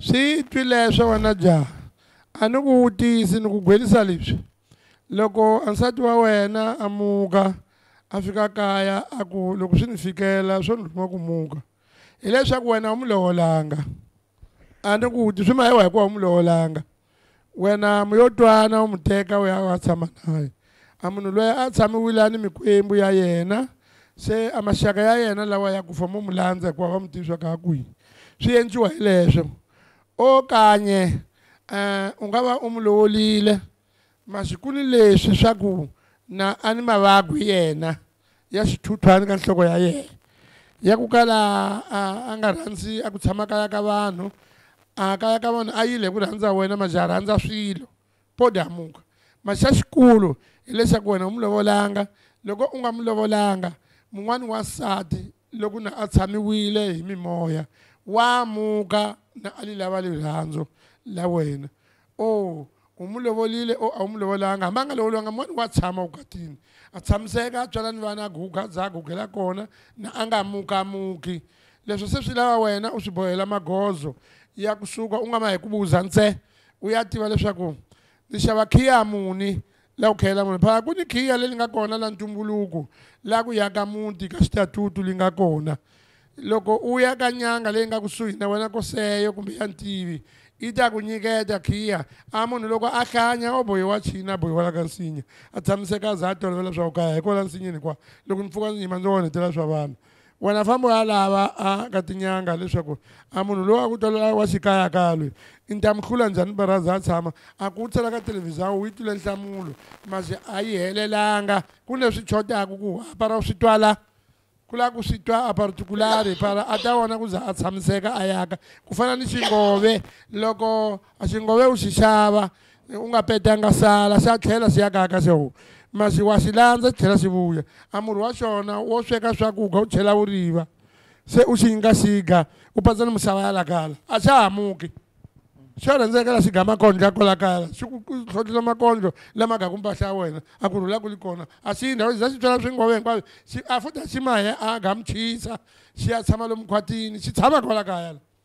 swi twi leswo wena jaha a ni ku vutisi ni ku gwerisa leswi loko ansati wa wena amuka a fika kaya a ku loko swi ni fikela swo ni luma ku muka hileswaku wena u mu lovolanga a ni ku swi mayiwa hikuva u mu lovolanga wena mi yo twana u mu teka u ya wa tshama naye a munhu loyi a tshamiwile a ni mikwembu ya yena se a maxaka ya yena lawa ya ku fa mo mu landza hikuva va mu tivisa ka ya kwihi swi endliwa hi leswo okanye eh ungava umlolile masiku leswi swa ku na ani mavabyi yena ya xithuthwana ka nhloko ya yena ya ku kala a nga rhandzi a ku tshama kaya ka vanhu a kaya ka vanhu a yile ku rhandza wena majaha rhandza swilo podamuka maxa xikulu hileswaku wena u mu lovolanga loko u nga mu lovolanga mun'wani wa nsati loko na a tshamiwile hi mimoya wamuka na ali lava rirhandzu la wena o oh, u mu lovolile o oh, a wu mu lovolanga hambanga lovolanga mani wa tshama wukatini a tshamiseka a tswala ni vana a guga a za a gugela kona na a nga mukamuki leswi se swi lava wena u swi bohela magozo ya kusuka u nga ma hi ku vuza ntse u ya tiva leswaku ni xava khiya muni la ku khela munhu phaka ku ni khiya leyi nga kona la ntumbuluko la ku yaka muti ka xitatutu li nga kona loko u ya ka nyanga leyi nga kusuhi na wena ko seyo kumbe ya ntivi yi ta ku nyiketa khiya a munhu loko a hlanya o bohiwa china a bohiwa la ka nsinya a tshamiseka za a tolovela swa ku kaya hi kola nsinyeni hinkwa loko ni pfuka ni yima ndzi onhetela swa vanhu wena fambo ya lava a ka tinyanga leswaku a munhu lowu a ku tolela wa xikayakaya loyi ni ta mi hlula njhani baraza a tshama a ku tshela ka thelevhizhawu yi tlule nhlamulo masi a yi helelanga ku swi chotaku ku hapa ra swi twala kula ku switwa a particulari para a ta vona ku za a tshamiseka a yaka ku fana ni xingove loko xingove u xi xava u nga petanga sala xa tlhela xi yakaka kaka masi wa xi landza xi tlhela xi vuya a murhi wa xona wo sweka swakudya u chela wu riva se u xi nga xiga u patsa ni misava ya la kala a xa hamuki xarhandzeka la makondlo ya a kolakala xi ku tlhontlhisa makondlo lama gaku mpahla ya wena a ku rhula ku li kona a xi ndhawu za xi twela swingove hinkwavo a futa xi mahe a ga muchisa xi ya tshama lomukhwatini xi tshama kwala kaya